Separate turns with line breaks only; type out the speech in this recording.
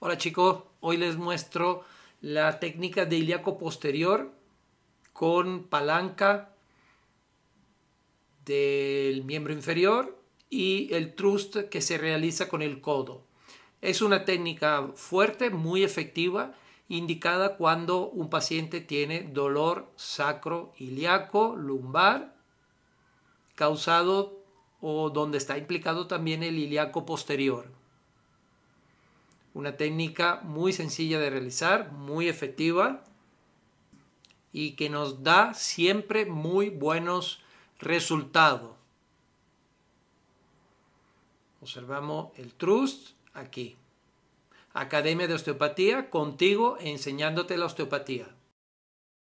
Hola chicos, hoy les muestro la técnica de ilíaco posterior con palanca del miembro inferior y el trust que se realiza con el codo. Es una técnica fuerte, muy efectiva, indicada cuando un paciente tiene dolor sacro ilíaco, lumbar, causado o donde está implicado también el ilíaco posterior. Una técnica muy sencilla de realizar, muy efectiva y que nos da siempre muy buenos resultados. Observamos el trust aquí. Academia de Osteopatía, contigo enseñándote la osteopatía.